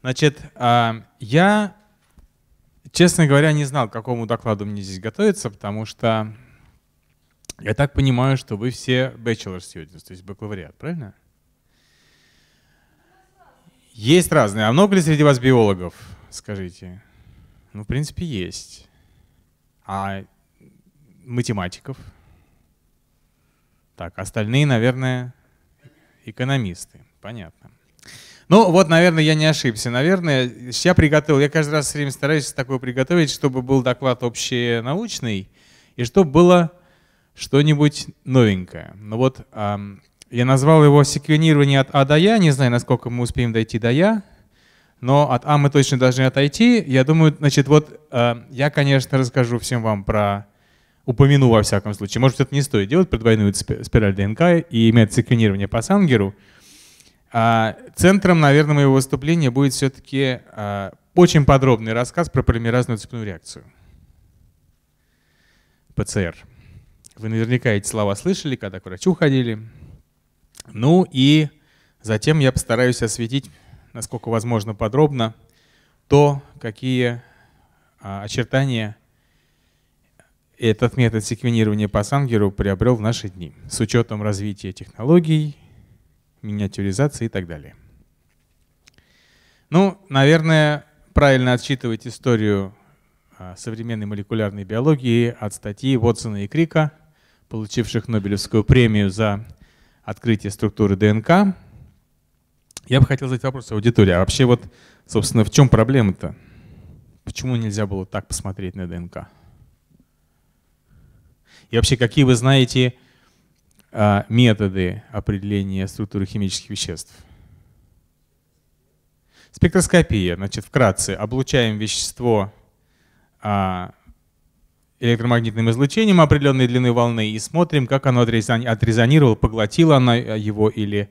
Значит, а, я, честно говоря, не знал, к какому докладу мне здесь готовиться, потому что я так понимаю, что вы все bachelor students, то есть бакалавриат, правильно? Есть разные. А много ли среди вас биологов, скажите? Ну, в принципе, есть. А математиков? Так, остальные, наверное, экономисты. Понятно. Ну вот, наверное, я не ошибся. Наверное, я приготовил, я каждый раз все время стараюсь такое приготовить, чтобы был доклад общенаучный, и чтобы было что-нибудь новенькое. Ну вот, эм, я назвал его секвенирование от А до Я, не знаю, насколько мы успеем дойти до Я, но от А мы точно должны отойти. Я думаю, значит, вот э, я, конечно, расскажу всем вам про упомяну во всяком случае. Может, это не стоит делать про двойную спираль ДНК и имеет секвенирование по Сангеру. А, центром, наверное, моего выступления будет все-таки а, очень подробный рассказ про полимеразную цепную реакцию. ПЦР. Вы наверняка эти слова слышали, когда к врачу ходили. Ну и затем я постараюсь осветить, насколько возможно подробно, то, какие а, очертания этот метод секвенирования по Сангеру приобрел в наши дни с учетом развития технологий, миниатюризации и так далее. Ну, наверное, правильно отсчитывать историю а, современной молекулярной биологии от статьи Уотсона и Крика, получивших Нобелевскую премию за открытие структуры ДНК. Я бы хотел задать вопрос аудитории. А вообще вот, собственно, в чем проблема-то? Почему нельзя было так посмотреть на ДНК? И вообще, какие вы знаете а, методы определения структуры химических веществ. Спектроскопия. Значит, вкратце, облучаем вещество а, электромагнитным излучением определенной длины волны и смотрим, как оно отрезонировало, поглотило оно его или,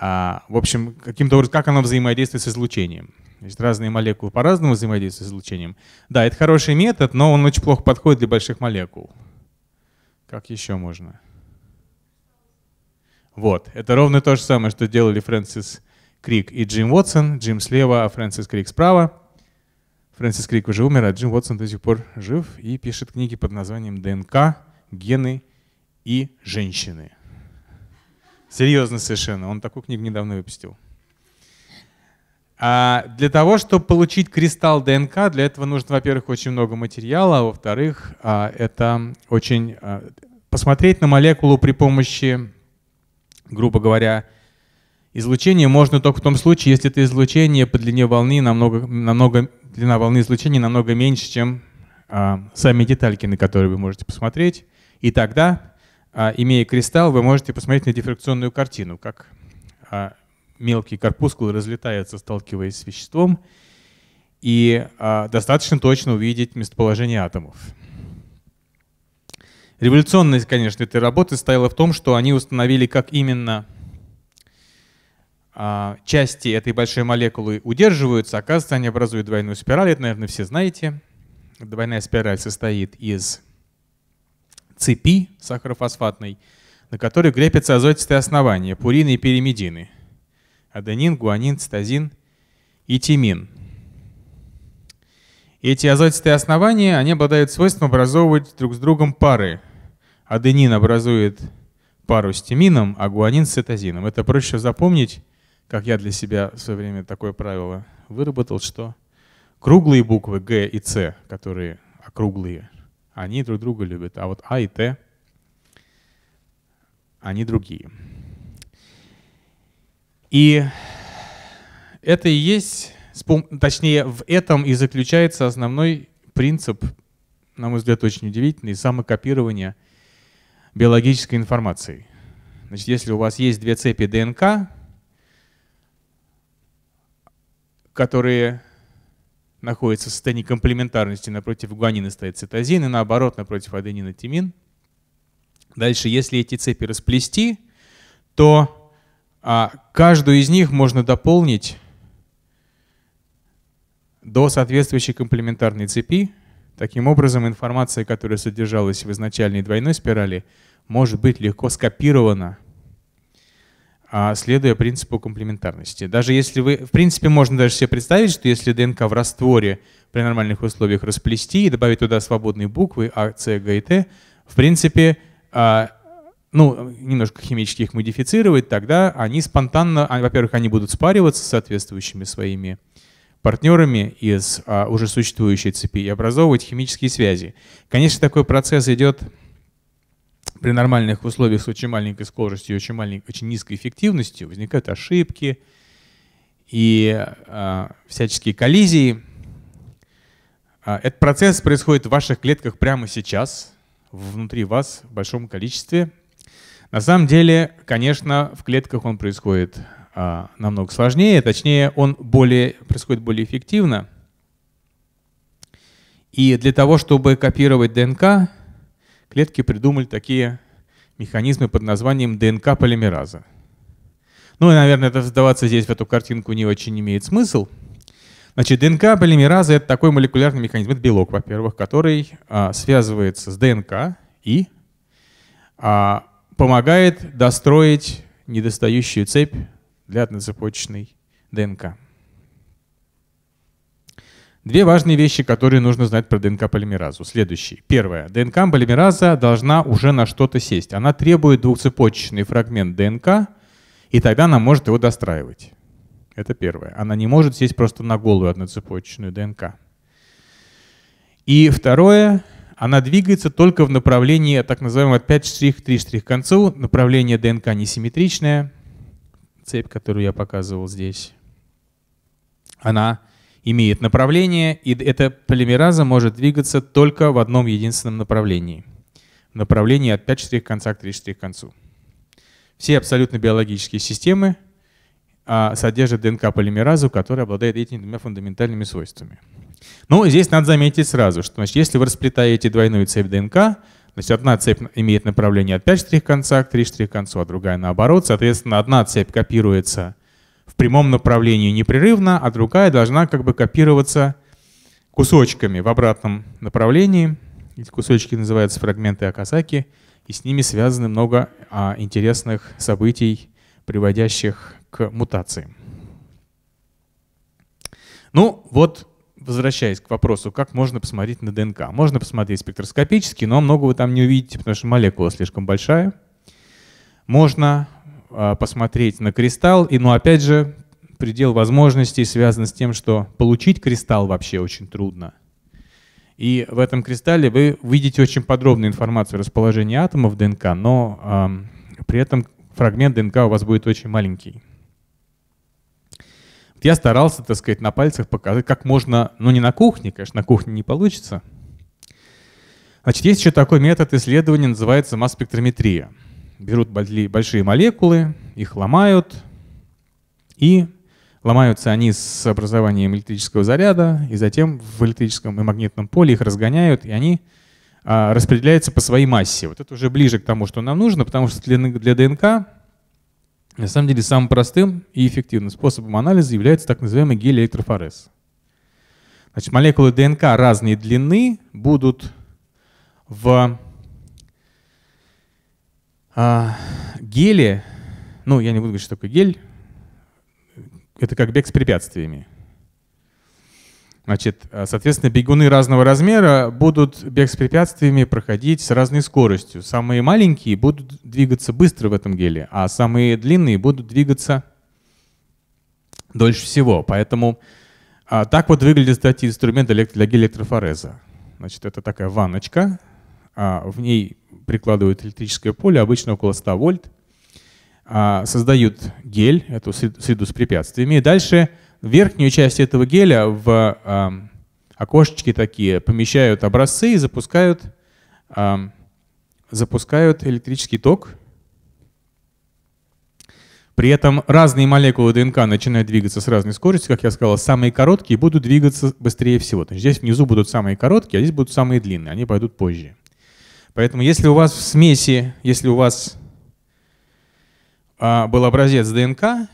а, в общем, каким-то образом, как оно взаимодействует с излучением. Значит, разные молекулы по-разному взаимодействуют с излучением. Да, это хороший метод, но он очень плохо подходит для больших молекул. Как еще можно? Вот. Это ровно то же самое, что делали Фрэнсис Крик и Джим Уотсон. Джим слева, а Фрэнсис Крик справа. Фрэнсис Крик уже умер, а Джим Уотсон до сих пор жив и пишет книги под названием «ДНК, гены и женщины». Серьезно совершенно. Он такую книгу недавно выпустил. А для того, чтобы получить кристалл ДНК, для этого нужно, во-первых, очень много материала, а во-вторых, а, это очень а, посмотреть на молекулу при помощи грубо говоря, излучение можно только в том случае, если это излучение по длине волны намного, намного длина волны излучения намного меньше, чем а, сами детальки, на которые вы можете посмотреть. И тогда, а, имея кристалл, вы можете посмотреть на дифракционную картину, как а, мелкие корпускулы разлетаются, сталкиваясь с веществом, и а, достаточно точно увидеть местоположение атомов. Революционность, конечно, этой работы стояла в том, что они установили, как именно а, части этой большой молекулы удерживаются, оказывается, они образуют двойную спираль, это, наверное, все знаете. Двойная спираль состоит из цепи сахарофосфатной, на которой крепятся азотистые основания, пурины и пиримидины, аденин, гуанин, цитозин и тимин. Эти азотистые основания, они обладают свойством образовывать друг с другом пары, аденин образует пару с тимином, а гуанин с цитозином. Это проще запомнить, как я для себя в свое время такое правило выработал, что круглые буквы Г и С, которые округлые, они друг друга любят, а вот А и Т, они другие. И это и есть, точнее, в этом и заключается основной принцип, на мой взгляд, очень удивительный, самокопирования – биологической информацией. Значит, если у вас есть две цепи ДНК, которые находятся в состоянии комплементарности, напротив гуанина стоит цитозин, и наоборот, напротив аденина тимин. Дальше, если эти цепи расплести, то а, каждую из них можно дополнить до соответствующей комплементарной цепи, Таким образом, информация, которая содержалась в изначальной двойной спирали, может быть легко скопирована, а, следуя принципу комплементарности. Даже если вы, в принципе, можно даже себе представить, что если ДНК в растворе при нормальных условиях расплести и добавить туда свободные буквы А, С, Г и Т, в принципе, а, ну, немножко химически их модифицировать, тогда они спонтанно, а, во-первых, они будут спариваться с соответствующими своими партнерами из а, уже существующей цепи и образовывать химические связи. Конечно, такой процесс идет при нормальных условиях с очень маленькой скоростью очень, маленькой, очень низкой эффективностью. Возникают ошибки и а, всяческие коллизии. А, этот процесс происходит в ваших клетках прямо сейчас, внутри вас в большом количестве. На самом деле, конечно, в клетках он происходит а, намного сложнее, точнее, он более, происходит более эффективно. И для того, чтобы копировать ДНК, клетки придумали такие механизмы под названием ДНК-полимераза. Ну и, наверное, это вдаваться здесь в эту картинку не очень имеет смысл. Значит, ДНК-полимераза — это такой молекулярный механизм, это белок, во-первых, который а, связывается с ДНК и а, помогает достроить недостающую цепь для однозапочечной ДНК. Две важные вещи, которые нужно знать про ДНК-полимеразу. Следующие. Первое. ДНК-полимераза должна уже на что-то сесть. Она требует двухцепочечный фрагмент ДНК, и тогда она может его достраивать. Это первое. Она не может сесть просто на голую одноцепочечную ДНК. И второе. Она двигается только в направлении так называемого 5'-3' к концу. Направление ДНК несимметричное, цепь, которую я показывал здесь, она имеет направление, и эта полимераза может двигаться только в одном единственном направлении. В направлении от 5' конца к 3' концу. Все абсолютно биологические системы а, содержат ДНК-полимеразу, которая обладает этими двумя фундаментальными свойствами. Но ну, здесь надо заметить сразу, что значит, если вы расплетаете двойную цепь ДНК, Значит, одна цепь имеет направление от 5 штрих-конца к 3 штрих-концу, а другая наоборот. Соответственно, одна цепь копируется в прямом направлении непрерывно, а другая должна как бы копироваться кусочками в обратном направлении. Эти кусочки называются фрагменты Акасаки, и с ними связаны много а, интересных событий, приводящих к мутации. Ну вот возвращаясь к вопросу, как можно посмотреть на ДНК. Можно посмотреть спектроскопически, но много вы там не увидите, потому что молекула слишком большая. Можно э, посмотреть на кристалл, и, но ну, опять же, предел возможностей связан с тем, что получить кристалл вообще очень трудно. И в этом кристалле вы увидите очень подробную информацию о расположении атомов ДНК, но э, при этом фрагмент ДНК у вас будет очень маленький. Я старался, так сказать, на пальцах показать, как можно, ну не на кухне, конечно, на кухне не получится. Значит, есть еще такой метод исследования, называется масс-спектрометрия. Берут большие молекулы, их ломают, и ломаются они с образованием электрического заряда, и затем в электрическом и магнитном поле их разгоняют, и они а, распределяются по своей массе. Вот это уже ближе к тому, что нам нужно, потому что для ДНК на самом деле самым простым и эффективным способом анализа является так называемый гель-электрофорез. Значит, молекулы ДНК разной длины будут в а, геле, ну я не буду говорить, что такое гель, это как бег с препятствиями. Значит, э, соответственно, бегуны разного размера будут бег с препятствиями проходить с разной скоростью. Самые маленькие будут двигаться быстро в этом геле, а самые длинные будут двигаться дольше всего. Поэтому а, так вот выглядит, кстати, инструмент для электрофореза. Значит, это такая ванночка, а, в ней прикладывают электрическое поле, обычно около 100 вольт, а, создают гель, эту среду с препятствиями, и дальше верхнюю часть этого геля в э, окошечки такие помещают образцы и запускают, э, запускают электрический ток. При этом разные молекулы ДНК начинают двигаться с разной скоростью, как я сказал, самые короткие будут двигаться быстрее всего. То есть здесь внизу будут самые короткие, а здесь будут самые длинные, они пойдут позже. Поэтому если у вас в смеси, если у вас э, был образец ДНК,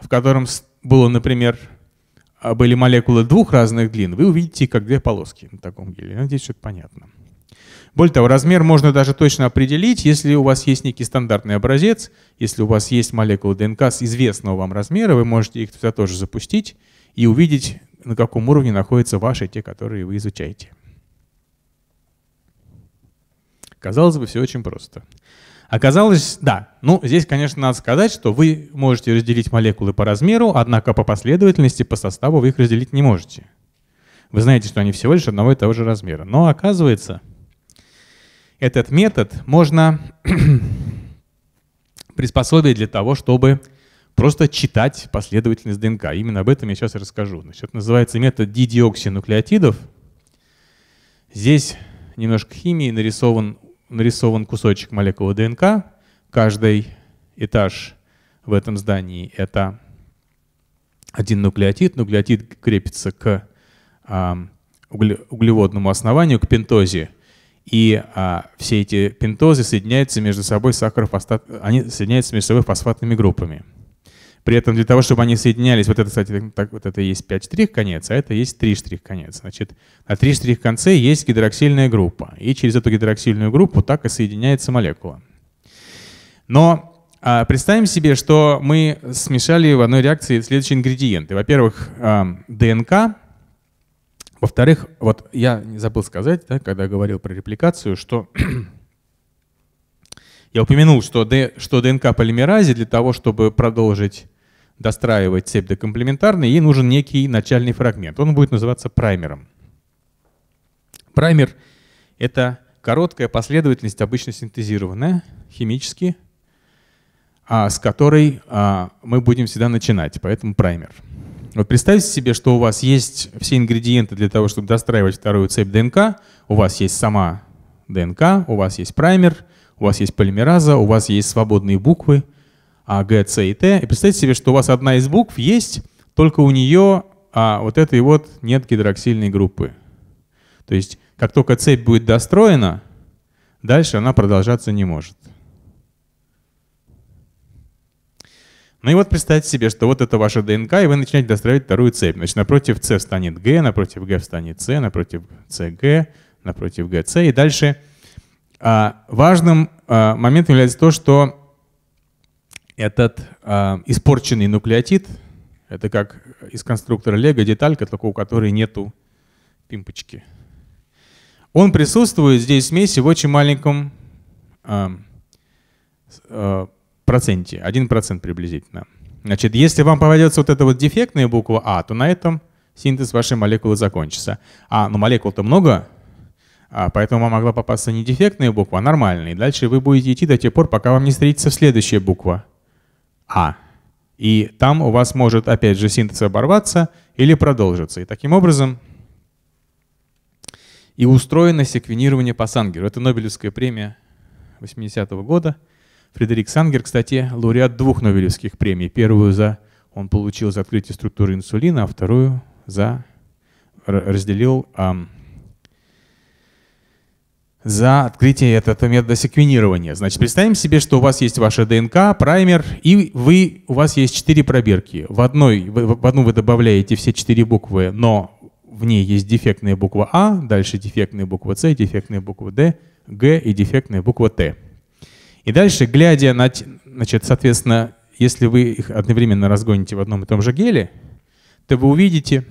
в котором было, например, а, были молекулы двух разных длин, вы увидите как две полоски на таком геле. Надеюсь, ну, здесь понятно. Более того, размер можно даже точно определить, если у вас есть некий стандартный образец, если у вас есть молекулы ДНК с известного вам размера, вы можете их туда тоже запустить и увидеть, на каком уровне находятся ваши, те, которые вы изучаете. Казалось бы, все очень просто. Оказалось, да. Ну, здесь, конечно, надо сказать, что вы можете разделить молекулы по размеру, однако по последовательности, по составу вы их разделить не можете. Вы знаете, что они всего лишь одного и того же размера. Но оказывается, этот метод можно приспособить для того, чтобы просто читать последовательность ДНК. Именно об этом я сейчас расскажу. Значит, это называется метод дидиоксинуклеотидов. Здесь немножко химии нарисован нарисован кусочек молекулы ДНК. Каждый этаж в этом здании — это один нуклеотид. Нуклеотид крепится к а, углеводному основанию, к пентозе. И а, все эти пентозы соединяются между собой сахарофосфат... они соединяются между собой фосфатными группами. При этом для того, чтобы они соединялись, вот это, кстати, так, вот это есть 5 штрих конец, а это есть 3 штрих конец. Значит, на 3 штрих конце есть гидроксильная группа. И через эту гидроксильную группу так и соединяется молекула. Но а, представим себе, что мы смешали в одной реакции следующие ингредиенты. Во-первых, а, ДНК. Во-вторых, вот я не забыл сказать, да, когда говорил про репликацию, что я упомянул, что, Д, что ДНК полимеразе для того, чтобы продолжить достраивать цепь до комплементарной, ей нужен некий начальный фрагмент. Он будет называться праймером. Праймер — это короткая последовательность, обычно синтезированная химически, а, с которой а, мы будем всегда начинать, поэтому праймер. Вот представьте себе, что у вас есть все ингредиенты для того, чтобы достраивать вторую цепь ДНК, у вас есть сама ДНК, у вас есть праймер, у вас есть полимераза, у вас есть свободные буквы — а, Г, С и Т. И представьте себе, что у вас одна из букв есть, только у нее а, вот этой вот нет гидроксильной группы. То есть как только цепь будет достроена, дальше она продолжаться не может. Ну и вот представьте себе, что вот это ваша ДНК, и вы начинаете достраивать вторую цепь. Значит, напротив С станет Г, напротив Г станет С, напротив Г, напротив Г ГС. И дальше а, важным а, моментом является то, что этот э, испорченный нуклеотид, это как из конструктора Лего деталька, только у которой нету пимпочки. Он присутствует здесь в смеси в очень маленьком э, э, проценте, 1% приблизительно. Значит, если вам попадется вот эта вот дефектная буква А, то на этом синтез вашей молекулы закончится. А, ну молекул-то много, а поэтому вам могла попасться не дефектная буква, а нормальная. И дальше вы будете идти до тех пор, пока вам не встретится следующая буква. А. И там у вас может опять же синтез оборваться или продолжиться. И таким образом и устроено секвенирование по Сангеру. Это Нобелевская премия 80-го года. Фредерик Сангер, кстати, лауреат двух Нобелевских премий. Первую за он получил за открытие структуры инсулина, а вторую за разделил эм, за открытие этого метода секвенирования. Значит, представим себе, что у вас есть ваша ДНК, праймер, и вы, у вас есть четыре пробирки. В, одной, в одну вы добавляете все четыре буквы, но в ней есть дефектная буква А, дальше дефектная буква С, дефектная буква Д, Г и дефектная буква Т. И дальше, глядя на, значит, соответственно, если вы их одновременно разгоните в одном и том же геле, то вы увидите,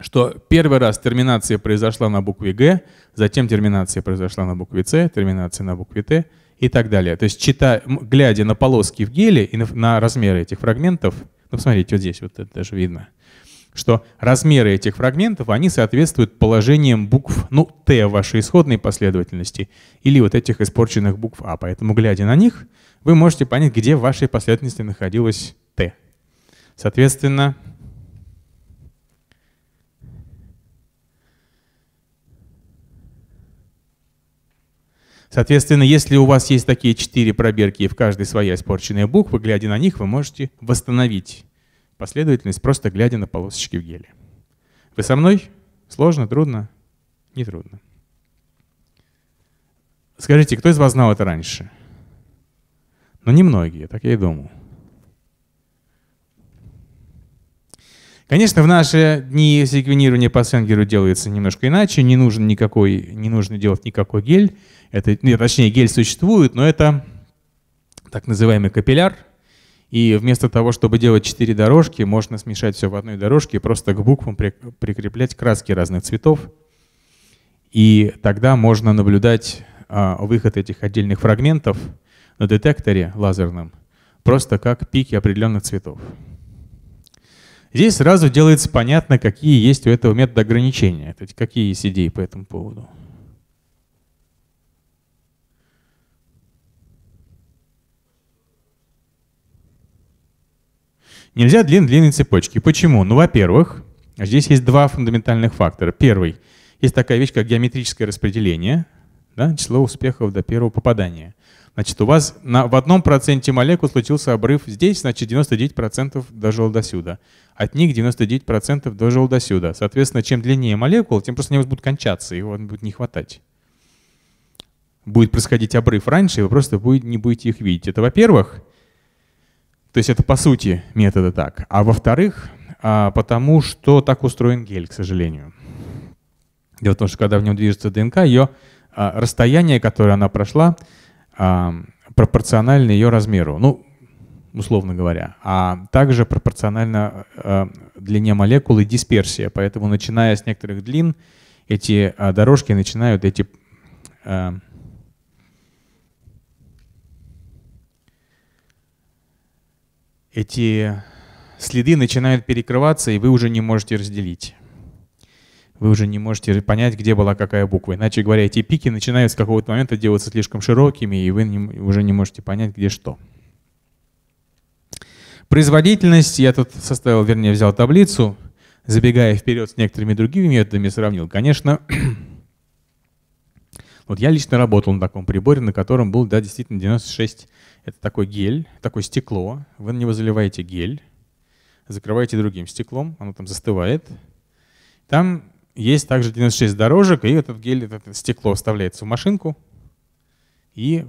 что первый раз терминация произошла на букве «Г», затем терминация произошла на букве «С», терминация на букве «Т» и так далее. То есть, читая, глядя на полоски в геле и на, на размеры этих фрагментов, ну, посмотрите, вот здесь вот это даже видно, что размеры этих фрагментов, они соответствуют положениям букв, ну, Т вашей исходной последовательности или вот этих испорченных букв А. Поэтому, глядя на них, вы можете понять, где в вашей последовательности находилась Т. Соответственно, Соответственно, если у вас есть такие четыре пробирки, и в каждой своя испорченная буква, глядя на них, вы можете восстановить последовательность, просто глядя на полосочки в геле. Вы со мной? Сложно? Трудно? Не трудно. Скажите, кто из вас знал это раньше? Ну, немногие, так я и думал. Конечно, в наши дни секвенирование по Сенгеру делается немножко иначе. Не, нужен никакой, не нужно делать никакой гель. Это, нет, точнее, гель существует, но это так называемый капилляр. И вместо того, чтобы делать четыре дорожки, можно смешать все в одной дорожке и просто к буквам прикреплять краски разных цветов. И тогда можно наблюдать а, выход этих отдельных фрагментов на детекторе лазерном просто как пики определенных цветов. Здесь сразу делается понятно, какие есть у этого метода ограничения, то есть какие есть идеи по этому поводу. Нельзя длинные цепочки. Почему? Ну, во-первых, здесь есть два фундаментальных фактора. Первый. Есть такая вещь, как геометрическое распределение, да, число успехов до первого попадания. Значит, у вас на, в одном проценте молекул случился обрыв здесь, значит 99% дожил до сюда. От них 99% дожил до сюда. Соответственно, чем длиннее молекул, тем просто у они будут кончаться, и вам будет не хватать. Будет происходить обрыв раньше, и вы просто будет, не будете их видеть. Это во-первых, то есть это по сути методы так. А во-вторых, а, потому что так устроен гель, к сожалению. Дело в том, что когда в нем движется ДНК, ее а, расстояние, которое она прошла, пропорционально ее размеру, ну, условно говоря, а также пропорционально э, длине молекулы дисперсия. Поэтому, начиная с некоторых длин, эти э, дорожки начинают эти... Э, эти следы начинают перекрываться, и вы уже не можете разделить вы уже не можете понять, где была какая буква. Иначе говоря, эти пики начинают с какого-то момента делаться слишком широкими, и вы не, уже не можете понять, где что. Производительность. Я тут составил, вернее, взял таблицу, забегая вперед с некоторыми другими методами, сравнил. Конечно, вот я лично работал на таком приборе, на котором был, да, действительно 96. Это такой гель, такое стекло. Вы на него заливаете гель, закрываете другим стеклом, оно там застывает. Там есть также 96 дорожек, и этот гель, это стекло вставляется в машинку, и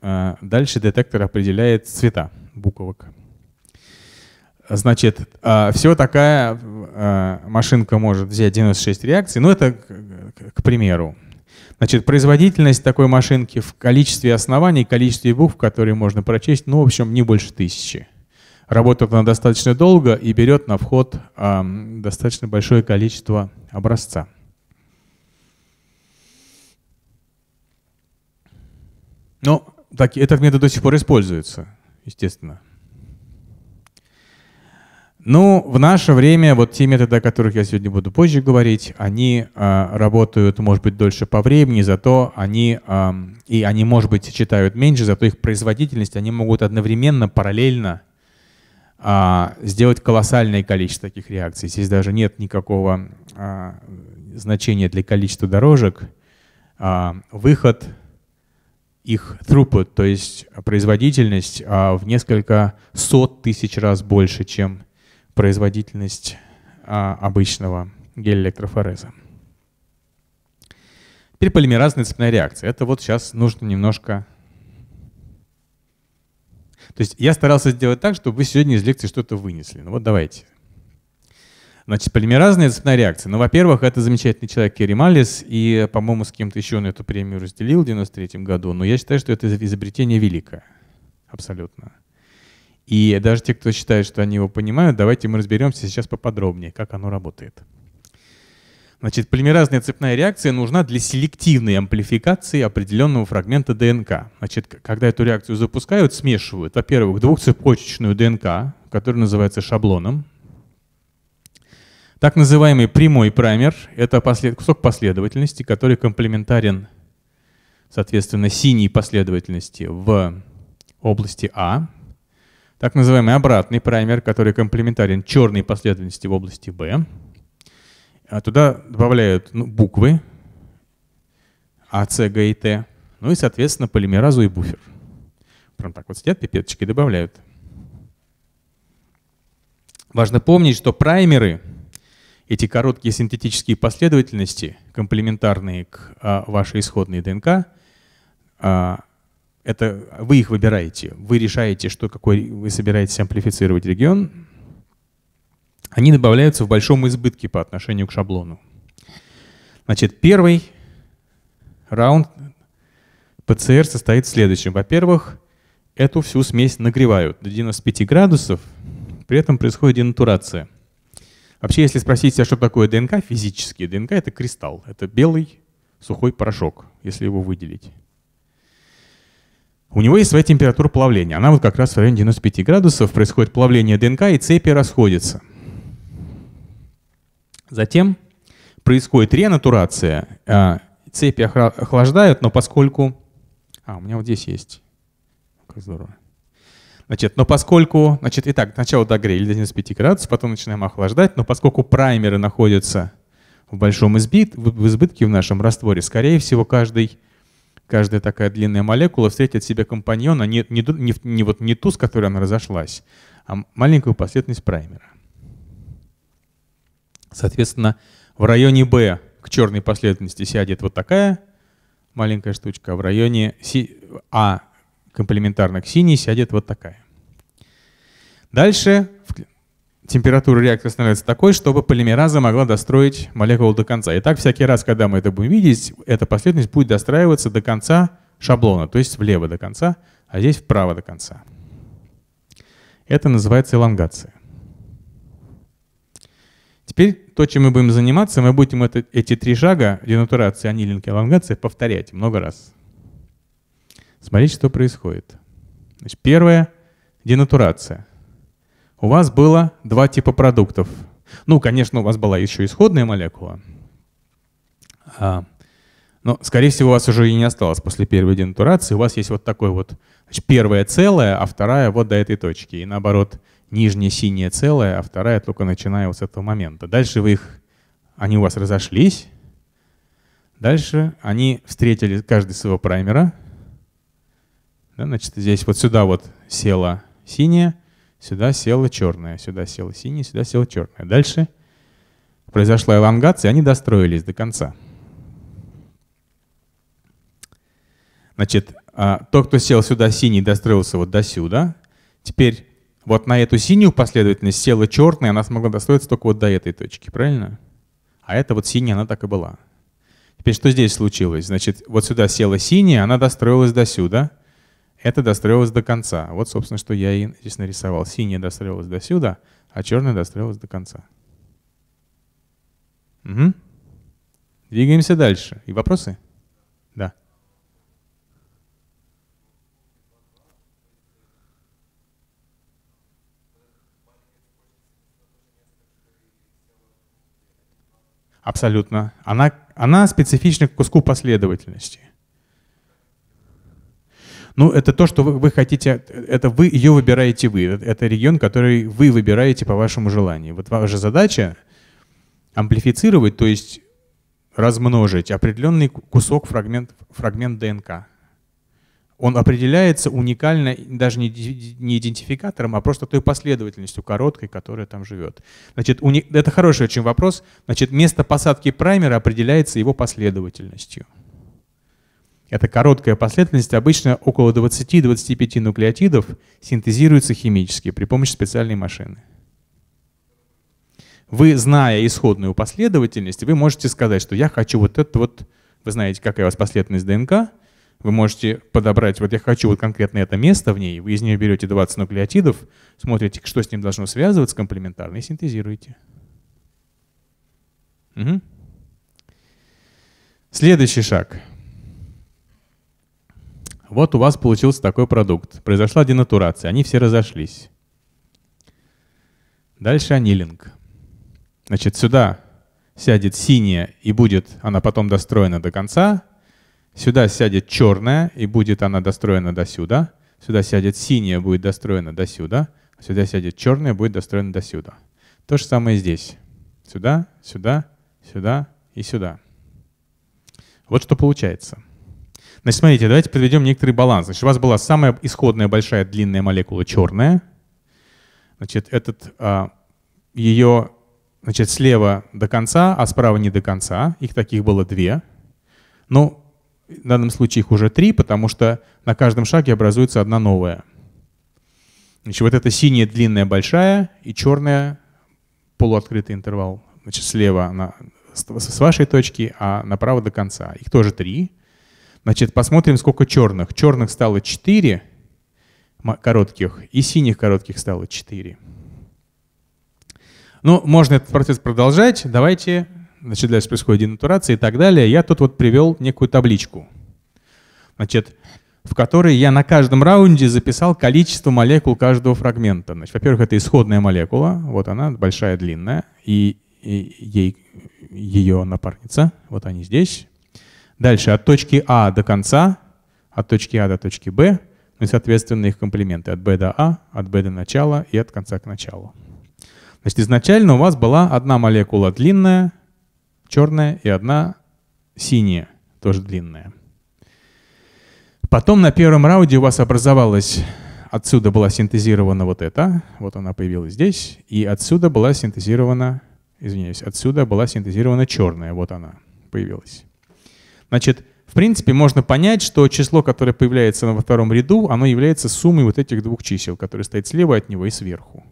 э, дальше детектор определяет цвета буквок. Значит, э, всего такая э, машинка может взять 96 реакций, ну, это к, к примеру. Значит, производительность такой машинки в количестве оснований, количестве букв, которые можно прочесть, ну, в общем, не больше тысячи. Работает она достаточно долго и берет на вход а, достаточно большое количество образца. Но ну, так, этот метод до сих пор используется, естественно. Ну, в наше время вот те методы, о которых я сегодня буду позже говорить, они э, работают, может быть, дольше по времени, зато они, э, и они, может быть, читают меньше, зато их производительность, они могут одновременно, параллельно а, сделать колоссальное количество таких реакций. Здесь даже нет никакого а, значения для количества дорожек. А, выход их throughput, то есть производительность а, в несколько сот тысяч раз больше, чем производительность а, обычного гель-электрофореза. Теперь полимеразная цепная реакция. Это вот сейчас нужно немножко то есть я старался сделать так, чтобы вы сегодня из лекции что-то вынесли. Ну вот давайте. Значит, полимеразная цепная реакция. Ну, во-первых, это замечательный человек Керри Малис, и, по-моему, с кем-то еще он эту премию разделил в 93 году, но я считаю, что это изобретение великое. Абсолютно. И даже те, кто считает, что они его понимают, давайте мы разберемся сейчас поподробнее, как оно работает. Значит, полимеразная цепная реакция нужна для селективной амплификации определенного фрагмента ДНК. Значит, когда эту реакцию запускают, смешивают, во-первых, двухцепочечную ДНК, которая называется шаблоном. Так называемый прямой праймер — это кусок последовательности, который комплементарен, соответственно, синей последовательности в области А. Так называемый обратный праймер, который комплементарен черной последовательности в области Б. А туда добавляют ну, буквы А, С, Г и Т, ну и, соответственно, полимеразу и буфер. Прям так вот сидят пипеточки и добавляют. Важно помнить, что праймеры, эти короткие синтетические последовательности, комплементарные к а, вашей исходной ДНК, а, это вы их выбираете, вы решаете, что какой вы собираетесь амплифицировать регион, они добавляются в большом избытке по отношению к шаблону. Значит, первый раунд ПЦР состоит в следующем. Во-первых, эту всю смесь нагревают до 95 градусов, при этом происходит денатурация. Вообще, если спросить себя, что такое ДНК физически, ДНК — это кристалл, это белый сухой порошок, если его выделить. У него есть своя температура плавления. Она вот как раз в районе 95 градусов. Происходит плавление ДНК, и цепи расходятся — Затем происходит ренатурация. А, цепи охлаждают, но поскольку... А, у меня вот здесь есть. Как здорово. Значит, но поскольку... Значит, итак, сначала догрели до 95 градусов, потом начинаем охлаждать, но поскольку праймеры находятся в большом избит, в избытке в нашем растворе, скорее всего, каждый, каждая такая длинная молекула встретит себе компаньона, не, не, не, не, вот не ту, с которой она разошлась, а маленькую последовательность праймера. Соответственно, в районе B к черной последовательности сядет вот такая маленькая штучка, а в районе А комплементарно к синей сядет вот такая. Дальше температура реактора становится такой, чтобы полимераза могла достроить молекулу до конца. И так всякий раз, когда мы это будем видеть, эта последовательность будет достраиваться до конца шаблона, то есть влево до конца, а здесь вправо до конца. Это называется элонгация. Теперь то, чем мы будем заниматься, мы будем это, эти три шага денатурации, анилинг и элонгации повторять много раз. Смотрите, что происходит. Значит, первое — денатурация. У вас было два типа продуктов. Ну, конечно, у вас была еще исходная молекула, а, но, скорее всего, у вас уже и не осталось после первой денатурации. У вас есть вот такой вот значит, первое целое, а вторая вот до этой точки. И наоборот — нижняя синяя целая, а вторая только начиная вот с этого момента. Дальше вы их, они у вас разошлись. Дальше они встретили каждый своего праймера. Да, значит, здесь вот сюда вот села синяя, сюда села черная, сюда села синяя, сюда села черная. Дальше произошла элонгация, они достроились до конца. Значит, а, тот, кто сел сюда синий, достроился вот до сюда. Теперь вот на эту синюю последовательность села черная, она смогла достроиться только вот до этой точки, правильно? А эта вот синяя, она так и была. Теперь что здесь случилось? Значит, вот сюда села синяя, она достроилась до сюда. Это достроилось до конца. Вот, собственно, что я и здесь нарисовал. Синяя достроилась до сюда, а черная достроилась до конца. Угу. Двигаемся дальше. И вопросы? Да. абсолютно. Она, она специфична к куску последовательности. Ну, это то, что вы, вы хотите, это вы ее выбираете вы. Это, это регион, который вы выбираете по вашему желанию. Вот ваша задача амплифицировать, то есть размножить определенный кусок, фрагмент, фрагмент ДНК он определяется уникально даже не, не идентификатором, а просто той последовательностью короткой, которая там живет. Значит, уни... это хороший очень вопрос. Значит, место посадки праймера определяется его последовательностью. Эта короткая последовательность обычно около 20-25 нуклеотидов синтезируется химически при помощи специальной машины. Вы, зная исходную последовательность, вы можете сказать, что я хочу вот это вот, вы знаете, какая у вас последовательность ДНК, вы можете подобрать, вот я хочу вот конкретно это место в ней, вы из нее берете 20 нуклеотидов, смотрите, что с ним должно связываться комплементарно и синтезируете. Угу. Следующий шаг. Вот у вас получился такой продукт. Произошла денатурация, они все разошлись. Дальше анилинг. Значит, сюда сядет синяя и будет она потом достроена до конца, Сюда сядет черная, и будет она достроена до сюда. Сюда сядет синяя, будет достроена до сюда. Сюда сядет черная, будет достроена до сюда. То же самое здесь. Сюда, сюда, сюда и сюда. Вот что получается. Значит, смотрите, давайте подведем некоторый баланс. Значит, у вас была самая исходная большая длинная молекула черная. Значит, этот, а, ее значит, слева до конца, а справа не до конца. Их таких было две. Ну, в данном случае их уже три, потому что на каждом шаге образуется одна новая. Значит, вот это синяя длинная большая и черная полуоткрытый интервал. Значит, слева на, с вашей точки, а направо до конца. Их тоже три. Значит, посмотрим, сколько черных. Черных стало четыре коротких, и синих коротких стало четыре. Ну, можно этот процесс продолжать. Давайте значит, дальше происходит денатурация и так далее. Я тут вот привел некую табличку, значит, в которой я на каждом раунде записал количество молекул каждого фрагмента. Значит, во-первых, это исходная молекула, вот она, большая, длинная, и, и ей, ее напарница, вот они здесь. Дальше от точки А до конца, от точки А до точки Б, ну и, соответственно, их комплименты от Б до А, от Б до начала и от конца к началу. Значит, изначально у вас была одна молекула длинная, черная и одна синяя, тоже длинная. Потом на первом раунде у вас образовалась, отсюда была синтезирована вот эта, вот она появилась здесь, и отсюда была синтезирована, извиняюсь, отсюда была синтезирована черная, вот она появилась. Значит, в принципе, можно понять, что число, которое появляется во втором ряду, оно является суммой вот этих двух чисел, которые стоят слева от него и сверху.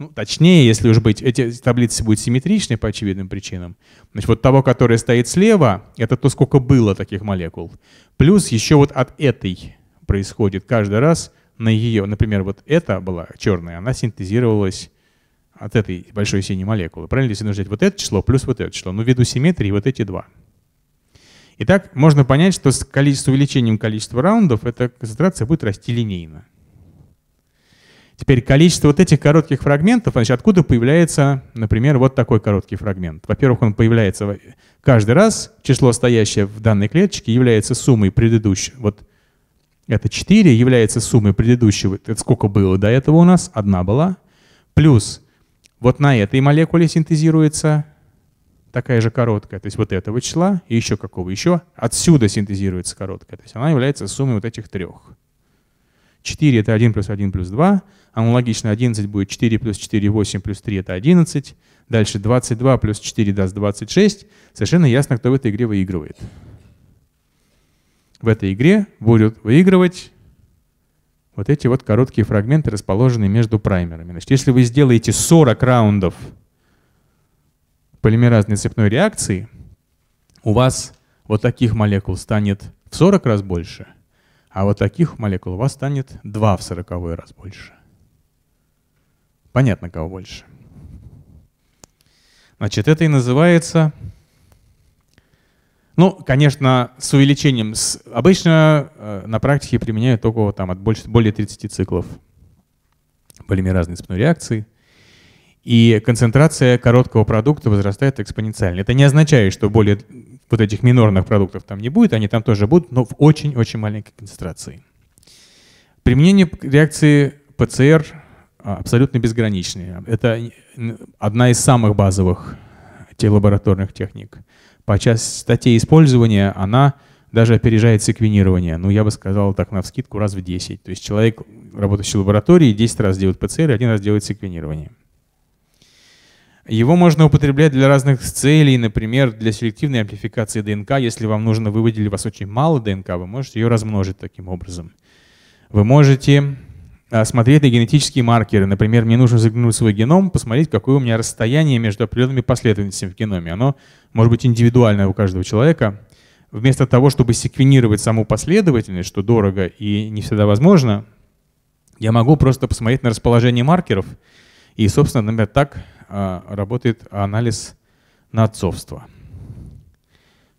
Ну, точнее, если уж быть, эти таблицы будут симметричны по очевидным причинам. Значит, вот того, которое стоит слева, это то, сколько было таких молекул. Плюс еще вот от этой происходит каждый раз на ее, например, вот эта была черная, она синтезировалась от этой большой синей молекулы. Правильно, если нужно взять вот это число плюс вот это число, но ну, ввиду симметрии вот эти два. Итак, можно понять, что с, количеством, с увеличением количества раундов эта концентрация будет расти линейно. Теперь количество вот этих коротких фрагментов, значит, откуда появляется, например, вот такой короткий фрагмент. Во-первых, он появляется каждый раз, число, стоящее в данной клеточке, является суммой предыдущего. Вот это 4 является суммой предыдущего. Это сколько было до этого у нас? Одна была. Плюс вот на этой молекуле синтезируется такая же короткая, то есть вот этого числа и еще какого еще. Отсюда синтезируется короткая, то есть она является суммой вот этих трех. 4 это 1 плюс 1 плюс 2. Аналогично 11 будет 4 плюс 4, 8 плюс 3 это 11. Дальше 22 плюс 4 даст 26. Совершенно ясно, кто в этой игре выигрывает. В этой игре будут выигрывать вот эти вот короткие фрагменты, расположенные между праймерами. Значит, если вы сделаете 40 раундов полимеразной цепной реакции, у вас вот таких молекул станет в 40 раз больше – а вот таких молекул у вас станет 2 в 40 раз больше. Понятно, кого больше. Значит, это и называется... Ну, конечно, с увеличением. С... Обычно э, на практике применяют только там, от больше, более 30 циклов полимеразной цепной реакции. И концентрация короткого продукта возрастает экспоненциально. Это не означает, что более вот этих минорных продуктов там не будет, они там тоже будут, но в очень-очень маленькой концентрации. Применение реакции ПЦР а, абсолютно безграничное. Это одна из самых базовых лабораторных техник. По части статей использования она даже опережает секвенирование. Ну, я бы сказал так, на вскидку раз в 10. То есть человек, работающий в лаборатории, 10 раз делает ПЦР, один раз делает секвенирование. Его можно употреблять для разных целей, например, для селективной амплификации ДНК. Если вам нужно выводить у вас очень мало ДНК, вы можете ее размножить таким образом. Вы можете а, смотреть на генетические маркеры. Например, мне нужно заглянуть в свой геном, посмотреть, какое у меня расстояние между определенными последовательностями в геноме. Оно может быть индивидуальное у каждого человека. Вместо того, чтобы секвенировать саму последовательность, что дорого и не всегда возможно, я могу просто посмотреть на расположение маркеров и, собственно, например, так а, работает анализ на отцовство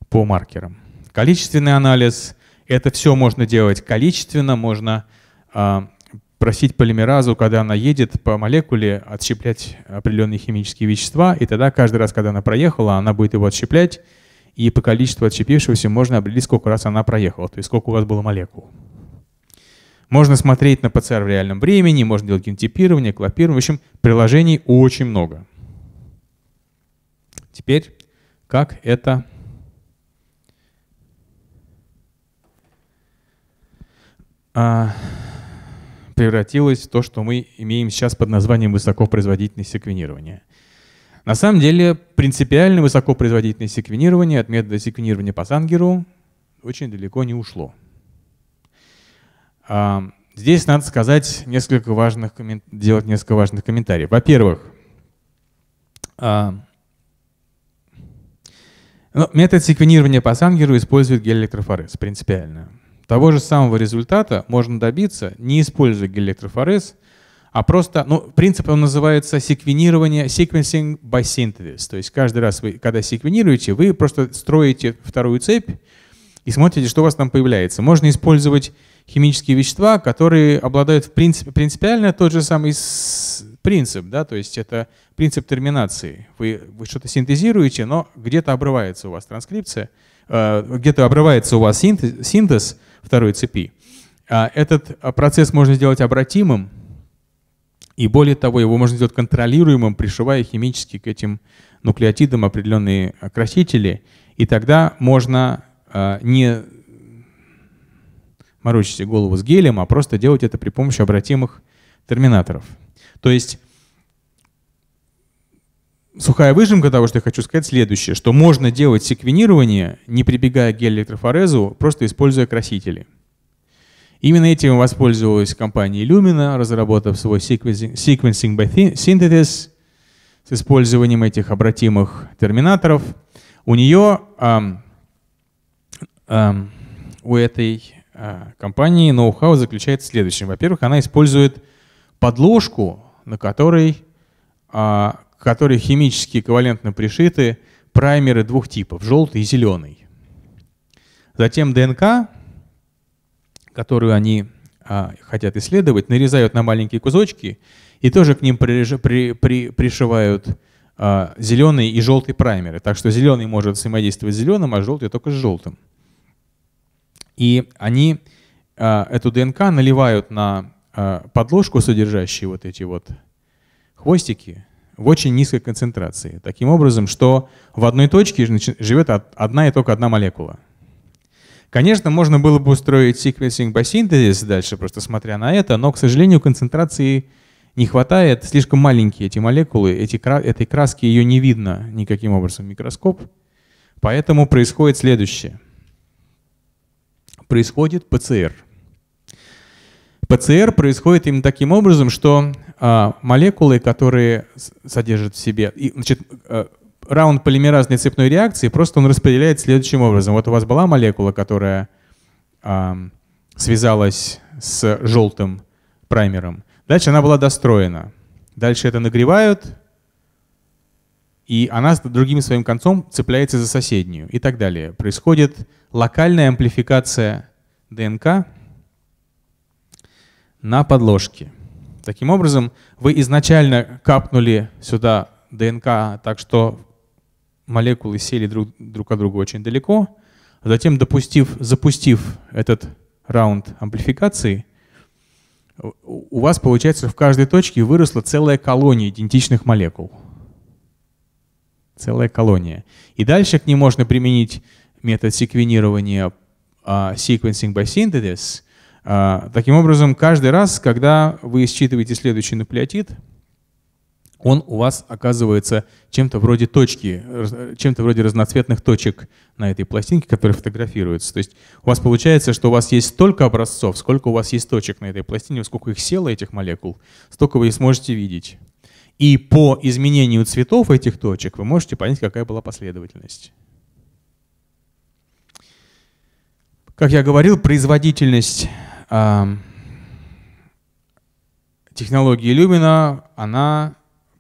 по маркерам. Количественный анализ — это все можно делать количественно, можно а, просить полимеразу, когда она едет по молекуле, отщеплять определенные химические вещества, и тогда каждый раз, когда она проехала, она будет его отщеплять, и по количеству отщепившегося можно определить, сколько раз она проехала, то есть сколько у вас было молекул. Можно смотреть на ПЦР в реальном времени, можно делать генотипирование, клопирование. В общем, приложений очень много. Теперь, как это а, превратилось в то, что мы имеем сейчас под названием высокопроизводительное секвенирование. На самом деле, принципиально высокопроизводительное секвенирование от метода секвенирования по Сангеру очень далеко не ушло. Здесь надо сказать несколько важных делать несколько важных комментариев. Во-первых, ну, метод секвенирования по Сангеру использует гель-электрофорез принципиально. Того же самого результата можно добиться, не используя гель-электрофорез, а просто, ну, принцип он называется секвенирование, sequencing by synthesis. То есть каждый раз, вы, когда секвенируете, вы просто строите вторую цепь и смотрите, что у вас там появляется. Можно использовать химические вещества, которые обладают в принципе, принципиально тот же самый принцип, да, то есть это принцип терминации. Вы, вы что-то синтезируете, но где-то обрывается у вас транскрипция, э, где-то обрывается у вас синтез, синтез второй цепи. А этот э, процесс можно сделать обратимым, и более того, его можно сделать контролируемым, пришивая химически к этим нуклеотидам определенные э, красители, и тогда можно не морочить себе голову с гелем, а просто делать это при помощи обратимых терминаторов. То есть сухая выжимка того, что я хочу сказать, следующее, что можно делать секвенирование, не прибегая к гель-электрофорезу, просто используя красители. Именно этим воспользовалась компания Illumina, разработав свой sequencing, sequencing by synthesis с использованием этих обратимых терминаторов. У нее, эм, эм, у этой а, компании ноу-хау заключается в следующем. Во-первых, она использует подложку, на которой, а, к которой химически эквивалентно пришиты праймеры двух типов, желтый и зеленый. Затем ДНК, которую они а, хотят исследовать, нарезают на маленькие кусочки и тоже к ним при, при, при, пришивают зеленый и желтый праймеры. Так что зеленый может взаимодействовать с зеленым, а желтый только с желтым. И они э, эту ДНК наливают на э, подложку, содержащую вот эти вот хвостики, в очень низкой концентрации. Таким образом, что в одной точке живет одна и только одна молекула. Конечно, можно было бы устроить sequencing by synthesis дальше, просто смотря на это, но, к сожалению, концентрации не хватает. Слишком маленькие эти молекулы, эти, этой краски ее не видно никаким образом в микроскоп. Поэтому происходит следующее – происходит ПЦР. ПЦР происходит именно таким образом, что а, молекулы, которые содержат в себе, значит, а, раунд полимеразной цепной реакции, просто он распределяет следующим образом. Вот у вас была молекула, которая а, связалась с желтым праймером. Дальше она была достроена. Дальше это нагревают, и она с другим своим концом цепляется за соседнюю и так далее. Происходит локальная амплификация ДНК на подложке. Таким образом, вы изначально капнули сюда ДНК так, что молекулы сели друг, друг от друга очень далеко, а затем допустив, запустив этот раунд амплификации, у вас, получается, в каждой точке выросла целая колония идентичных молекул целая колония. И дальше к ним можно применить метод секвенирования uh, sequencing by synthesis. Uh, таким образом, каждый раз, когда вы считываете следующий нуклеотид, он у вас оказывается чем-то вроде точки, чем-то вроде разноцветных точек на этой пластинке, которые фотографируются. То есть у вас получается, что у вас есть столько образцов, сколько у вас есть точек на этой пластине, сколько их село, этих молекул, столько вы и сможете видеть. И по изменению цветов этих точек вы можете понять, какая была последовательность. Как я говорил, производительность э, технологии Люмина, она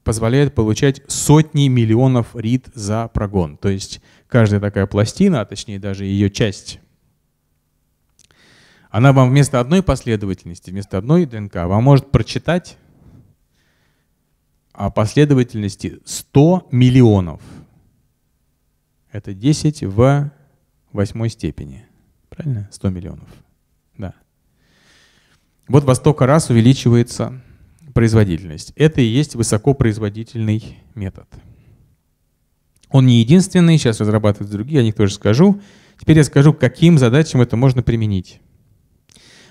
позволяет получать сотни миллионов рит за прогон. То есть каждая такая пластина, а точнее даже ее часть, она вам вместо одной последовательности, вместо одной ДНК, вам может прочитать а последовательности 100 миллионов. Это 10 в восьмой степени. Правильно? 100 миллионов. Да. Вот во столько раз увеличивается производительность. Это и есть высокопроизводительный метод. Он не единственный, сейчас разрабатываются другие, о них тоже скажу. Теперь я скажу, каким задачам это можно применить.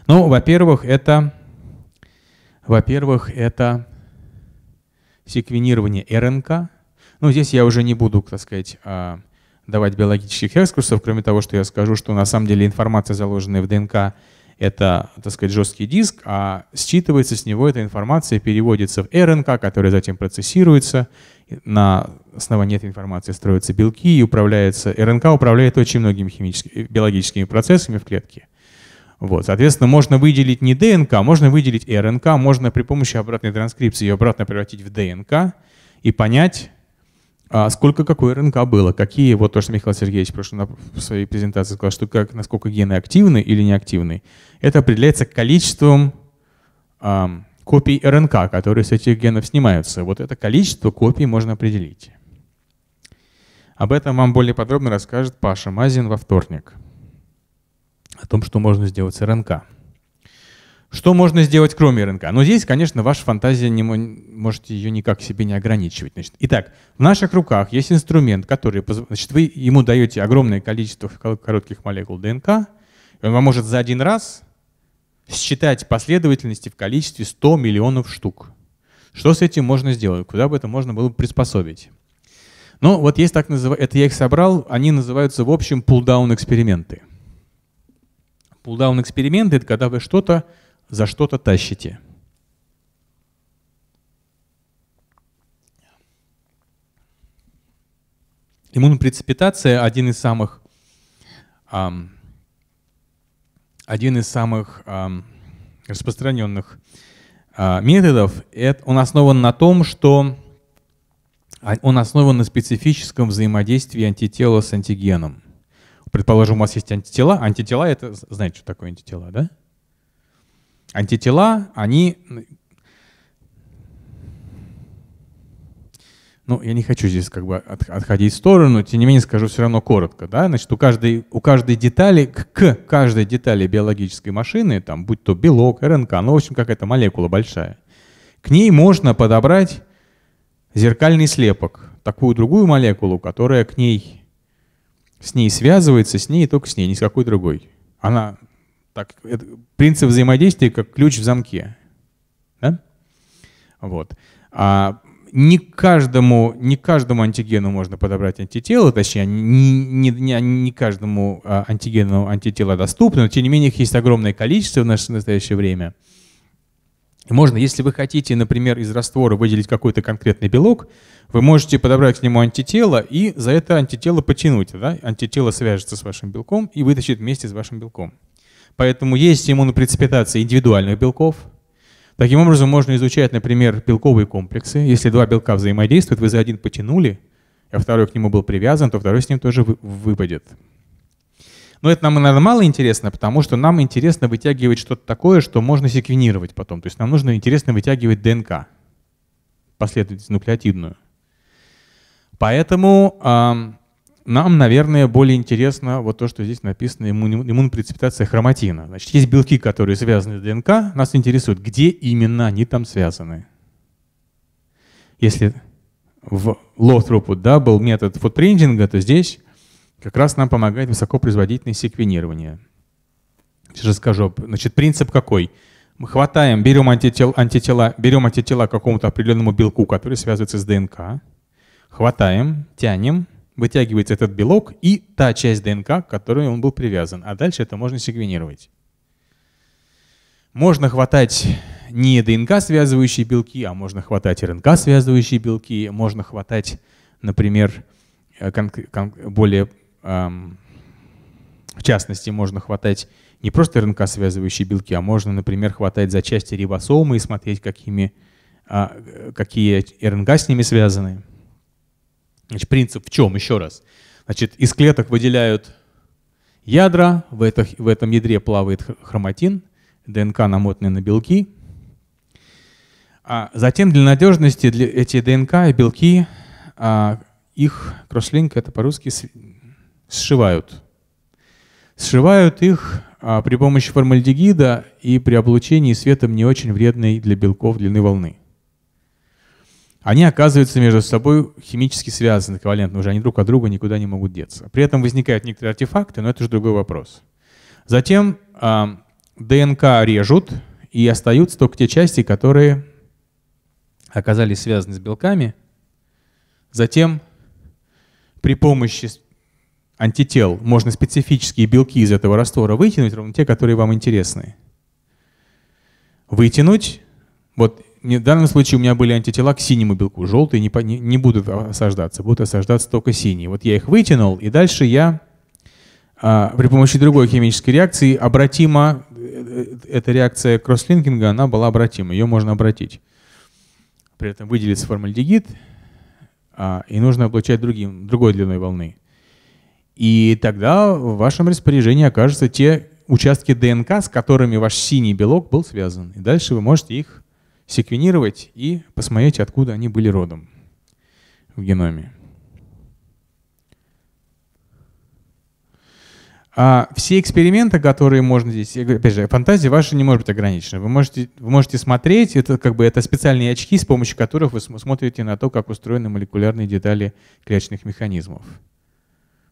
Ну, во-первых, это, во-первых, это секвенирование РНК. Ну, здесь я уже не буду, так сказать, а, давать биологических экскурсов, кроме того, что я скажу, что на самом деле информация, заложенная в ДНК, это, так сказать, жесткий диск, а считывается с него эта информация, переводится в РНК, которая затем процессируется. На основании этой информации строятся белки и управляется... РНК управляет очень многими химическими, биологическими процессами в клетке. Вот, соответственно, можно выделить не ДНК, а можно выделить РНК, можно при помощи обратной транскрипции ее обратно превратить в ДНК и понять, а, сколько какой РНК было, какие, вот то, что Михаил Сергеевич в, в своей презентации сказал, что как, насколько гены активны или неактивны, это определяется количеством эм, копий РНК, которые с этих генов снимаются. Вот это количество копий можно определить. Об этом вам более подробно расскажет Паша Мазин во вторник о том, что можно сделать с РНК. Что можно сделать, кроме РНК? Но здесь, конечно, ваша фантазия не можете ее никак себе не ограничивать. Значит, итак, в наших руках есть инструмент, который значит, вы ему даете огромное количество коротких молекул ДНК, и он вам может за один раз считать последовательности в количестве 100 миллионов штук. Что с этим можно сделать? Куда бы это можно было приспособить? Ну, вот есть так называемые, это я их собрал, они называются, в общем, пулдаун-эксперименты. Пулдаун эксперимент — это когда вы что-то за что-то тащите. Иммунопрецепитация — один из самых, эм, один из самых эм, распространенных э, а, методов. Это, он основан на том, что он основан на специфическом взаимодействии антитела с антигеном. Предположим, у вас есть антитела. Антитела — это... Знаете, что такое антитела, да? Антитела, они... Ну, я не хочу здесь как бы отходить в сторону, тем не менее скажу все равно коротко. Да? Значит, у каждой, у каждой детали, к каждой детали биологической машины, там, будь то белок, РНК, ну, в общем, какая-то молекула большая, к ней можно подобрать зеркальный слепок, такую другую молекулу, которая к ней с ней связывается, с ней и только с ней, ни с какой другой. Она так, это принцип взаимодействия как ключ в замке. Да? Вот. А не каждому, не каждому антигену можно подобрать антитело, точнее, не, не, не каждому а, антигену антитело доступно, но тем не менее их есть огромное количество в наше настоящее время. Можно, если вы хотите, например, из раствора выделить какой-то конкретный белок, вы можете подобрать к нему антитело и за это антитело потянуть. Да? Антитело свяжется с вашим белком и вытащит вместе с вашим белком. Поэтому есть иммунопрецепитация индивидуальных белков. Таким образом, можно изучать, например, белковые комплексы. Если два белка взаимодействуют, вы за один потянули, а второй к нему был привязан, то второй с ним тоже выпадет. Но это нам, наверное, мало интересно, потому что нам интересно вытягивать что-то такое, что можно секвенировать потом. То есть нам нужно интересно вытягивать ДНК, последовательность нуклеотидную. Поэтому э, нам, наверное, более интересно вот то, что здесь написано иммун, иммунопрецептация хроматина. Значит, есть белки, которые связаны с ДНК. Нас интересует, где именно они там связаны. Если в Lothrop да, был метод футпринтинга, то здесь как раз нам помогает высокопроизводительное секвенирование. Сейчас расскажу. Значит, принцип какой? Мы хватаем, берем антител, антитела, берем антитела к какому-то определенному белку, который связывается с ДНК, хватаем, тянем, вытягивается этот белок и та часть ДНК, к которой он был привязан. А дальше это можно секвенировать. Можно хватать не ДНК-связывающие белки, а можно хватать РНК-связывающие белки, можно хватать, например, э, более в частности, можно хватать не просто РНК-связывающие белки, а можно, например, хватать за части рибосомы и смотреть, какими, а, какие РНК с ними связаны. Значит, принцип в чем? Еще раз. Значит, из клеток выделяют ядра, в, это, в этом ядре плавает хроматин, ДНК, намотанная на белки. А затем для надежности для эти ДНК и белки, а, их кросслинг, это по-русски сшивают. Сшивают их а, при помощи формальдегида и при облучении светом не очень вредной для белков длины волны. Они оказываются между собой химически связаны, ковалентно уже, они друг от друга никуда не могут деться. При этом возникают некоторые артефакты, но это уже другой вопрос. Затем а, ДНК режут, и остаются только те части, которые оказались связаны с белками. Затем при помощи антител, можно специфические белки из этого раствора вытянуть, ровно те, которые вам интересны. Вытянуть. Вот в данном случае у меня были антитела к синему белку. Желтые не, не, не будут осаждаться, будут осаждаться только синие. Вот я их вытянул, и дальше я а, при помощи другой химической реакции обратима, э, э, эта реакция кросслинкинга, она была обратима, ее можно обратить. При этом выделится формальдегид, а, и нужно облучать другим, другой длиной волны. И тогда в вашем распоряжении окажутся те участки ДНК, с которыми ваш синий белок был связан. И дальше вы можете их секвенировать и посмотреть, откуда они были родом в геноме. А все эксперименты, которые можно здесь, опять же, фантазия ваша не может быть ограничена. Вы можете, вы можете смотреть, это как бы это специальные очки, с помощью которых вы смотрите на то, как устроены молекулярные детали клеточных механизмов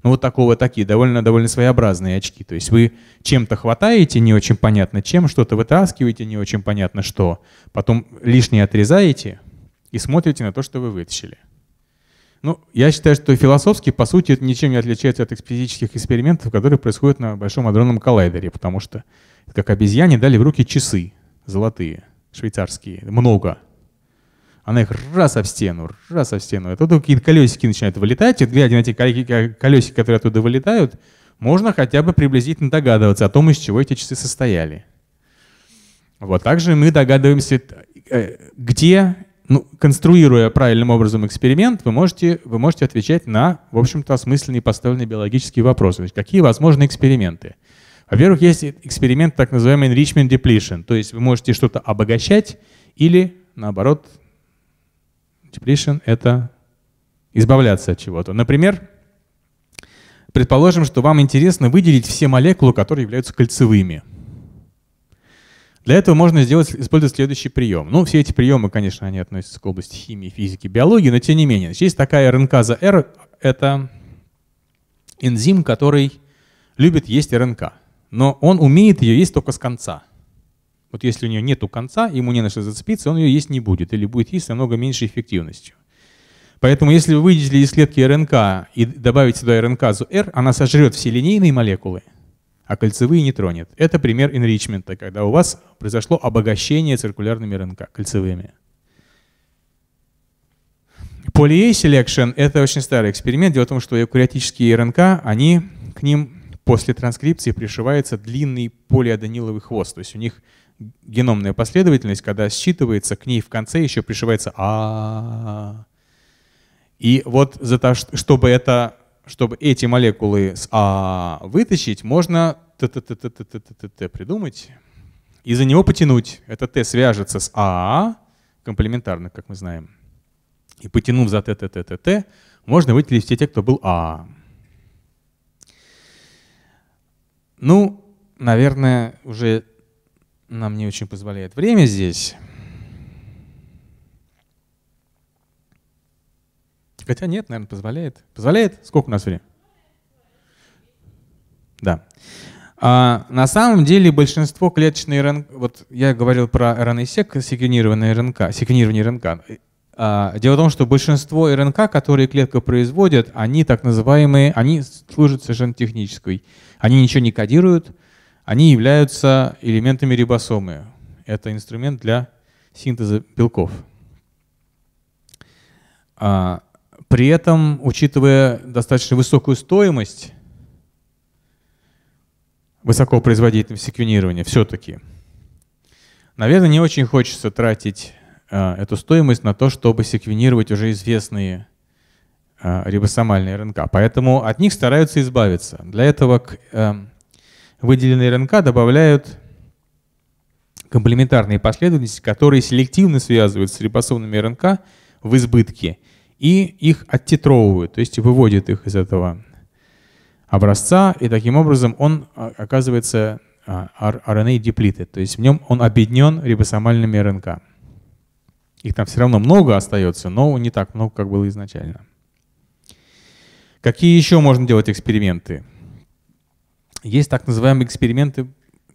ну, вот такого такие, довольно, довольно своеобразные очки. То есть вы чем-то хватаете, не очень понятно чем, что-то вытаскиваете, не очень понятно что. Потом лишнее отрезаете и смотрите на то, что вы вытащили. Ну, я считаю, что философски, по сути, это ничем не отличается от физических экспериментов, которые происходят на Большом адронном коллайдере, потому что, как обезьяне, дали в руки часы золотые, швейцарские, много. Она их раз об стену, раз об стену. Это а тут какие-то колесики начинают вылетать. И глядя на эти колесики, которые оттуда вылетают, можно хотя бы приблизительно догадываться о том, из чего эти часы состояли. Вот также мы догадываемся, э, где, ну, конструируя правильным образом эксперимент, вы можете, вы можете отвечать на, в общем-то, осмысленные поставленные биологические вопросы. То есть какие возможны эксперименты? Во-первых, есть эксперимент так называемый enrichment depletion, то есть вы можете что-то обогащать или, наоборот, Depletion — это избавляться от чего-то. Например, предположим, что вам интересно выделить все молекулы, которые являются кольцевыми. Для этого можно сделать, использовать следующий прием. Ну, все эти приемы, конечно, они относятся к области химии, физики, биологии, но тем не менее. Значит, есть такая РНК за R, это энзим, который любит есть РНК. Но он умеет ее есть только с конца. Вот если у нее нету конца, ему не на что зацепиться, он ее есть не будет или будет есть с намного меньшей эффективностью. Поэтому если вы выделили из клетки РНК и добавите сюда РНКазу R, она сожрет все линейные молекулы, а кольцевые не тронет. Это пример энричмента, когда у вас произошло обогащение циркулярными РНК, кольцевыми. Poly-A selection — это очень старый эксперимент. Дело в том, что эукариотические РНК, они к ним после транскрипции пришивается длинный полиаданиловый хвост. То есть у них геномная последовательность, когда считывается, к ней в конце еще пришивается а. И вот за то, чтобы это, чтобы эти молекулы с а вытащить, можно т придумать и за него потянуть. Это т свяжется с а комплементарно, как мы знаем. И потянув за т т т т т, можно выделить те, кто был а. Ну, наверное, уже нам не очень позволяет время здесь. Хотя нет, наверное, позволяет. Позволяет? Сколько у нас времени? Да. А, на самом деле большинство клеточной РНК, вот я говорил про РНСЕК, секвенированное РНК, секвенирование РНК. А, дело в том, что большинство РНК, которые клетка производит, они так называемые, они служат совершенно технической. Они ничего не кодируют, они являются элементами рибосомы. Это инструмент для синтеза белков. А, при этом, учитывая достаточно высокую стоимость высокопроизводительного секвенирования, все-таки, наверное, не очень хочется тратить а, эту стоимость на то, чтобы секвенировать уже известные а, рибосомальные РНК. Поэтому от них стараются избавиться. Для этого к эм, выделенные РНК добавляют комплементарные последовательности, которые селективно связывают с рибосомными РНК в избытке и их оттитровывают, то есть выводят их из этого образца, и таким образом он а, оказывается RNA а, depleted, то есть в нем он объединен рибосомальными РНК. Их там все равно много остается, но не так много, как было изначально. Какие еще можно делать эксперименты? есть так называемые эксперименты,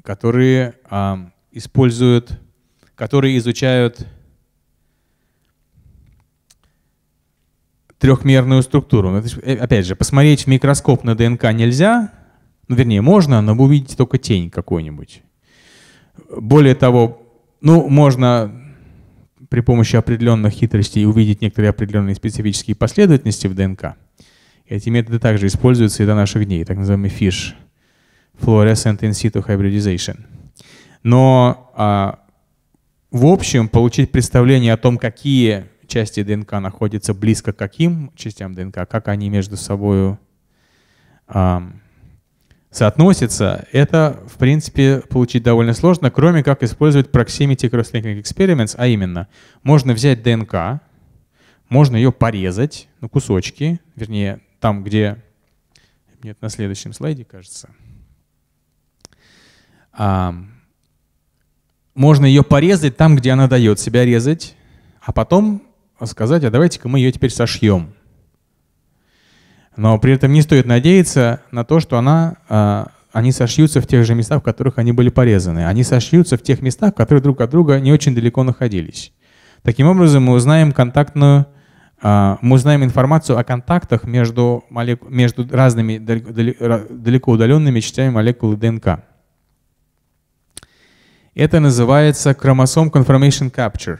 которые а, используют, которые изучают трехмерную структуру. Ну, э, опять же, посмотреть в микроскоп на ДНК нельзя, ну, вернее, можно, но вы увидите только тень какой нибудь Более того, ну, можно при помощи определенных хитростей увидеть некоторые определенные специфические последовательности в ДНК. Эти методы также используются и до наших дней, так называемый фиш fluorescent in situ hybridization. Но а, в общем получить представление о том, какие части ДНК находятся близко к каким частям ДНК, как они между собой а, соотносятся, это, в принципе, получить довольно сложно, кроме как использовать proximity cross-linking experiments, а именно, можно взять ДНК, можно ее порезать на кусочки, вернее, там, где... Нет, на следующем слайде, кажется можно ее порезать там, где она дает себя резать, а потом сказать, а давайте-ка мы ее теперь сошьем. Но при этом не стоит надеяться на то, что она, а, они сошьются в тех же местах, в которых они были порезаны. Они сошьются в тех местах, которые друг от друга не очень далеко находились. Таким образом, мы узнаем контактную, а, мы узнаем информацию о контактах между, молеку, между разными далеко удаленными частями молекулы ДНК. Это называется Chromosome Conformation Capture.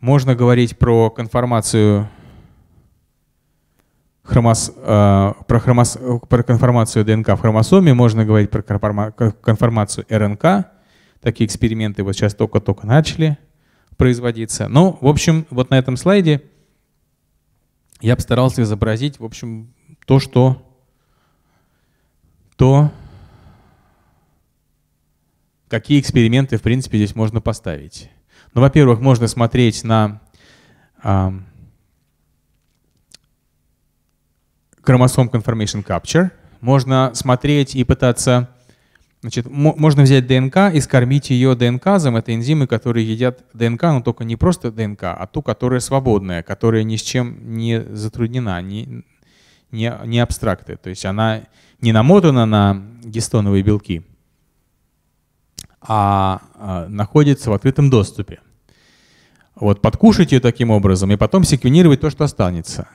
Можно говорить про конформацию хромос, э, про, хромос, про конформацию ДНК в хромосоме, можно говорить про конформацию РНК. Такие эксперименты вот сейчас только-только начали производиться. Ну, в общем, вот на этом слайде я постарался изобразить, в общем, то, что, то, какие эксперименты, в принципе, здесь можно поставить. Ну, во-первых, можно смотреть на э, хромосом conformation capture. Можно смотреть и пытаться... Значит, можно взять ДНК и скормить ее ДНКазом. Это энзимы, которые едят ДНК, но только не просто ДНК, а ту, которая свободная, которая ни с чем не затруднена, не, не, не абстракты. То есть она не намотана на гистоновые белки, а, а находится в открытом доступе. Вот подкушать ее таким образом и потом секвенировать то, что останется.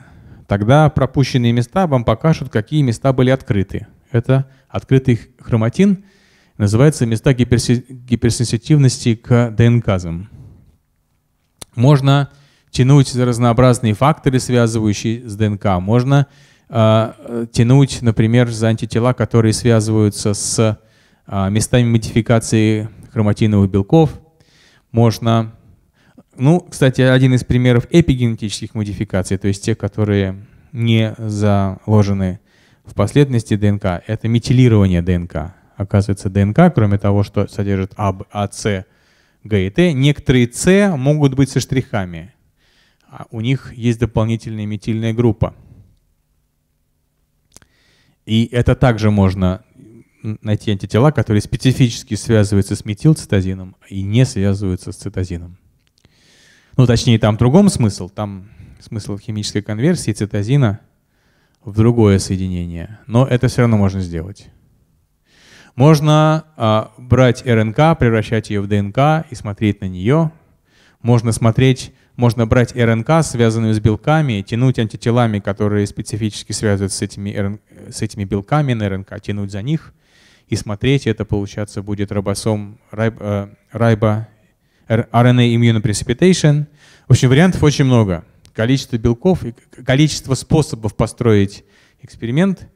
Тогда пропущенные места вам покажут, какие места были открыты. Это открытый хроматин, называется места гиперсенситивности к днк Можно тянуть разнообразные факторы, связывающие с ДНК. Можно э, тянуть, например, за антитела, которые связываются с а, местами модификации хроматиновых белков. Можно, ну, кстати, один из примеров эпигенетических модификаций, то есть те, которые не заложены в последовательности ДНК, это метилирование ДНК. Оказывается, ДНК, кроме того, что содержит А, А, С, Г и Т, некоторые С могут быть со штрихами. А у них есть дополнительная метильная группа. И это также можно найти антитела, которые специфически связываются с метилцитозином и не связываются с цитозином. Ну, точнее, там в другом смысл. Там смысл химической конверсии цитозина в другое соединение. Но это все равно можно сделать. Можно а, брать РНК, превращать ее в ДНК и смотреть на нее. Можно смотреть, можно брать РНК, связанную с белками, тянуть антителами, которые специфически связываются с этими, с этими белками на РНК, тянуть за них – и смотреть это, получаться, будет рибосом э, райба, RNA immunoprecipitation. В общем, вариантов очень много. Количество белков, количество способов построить эксперимент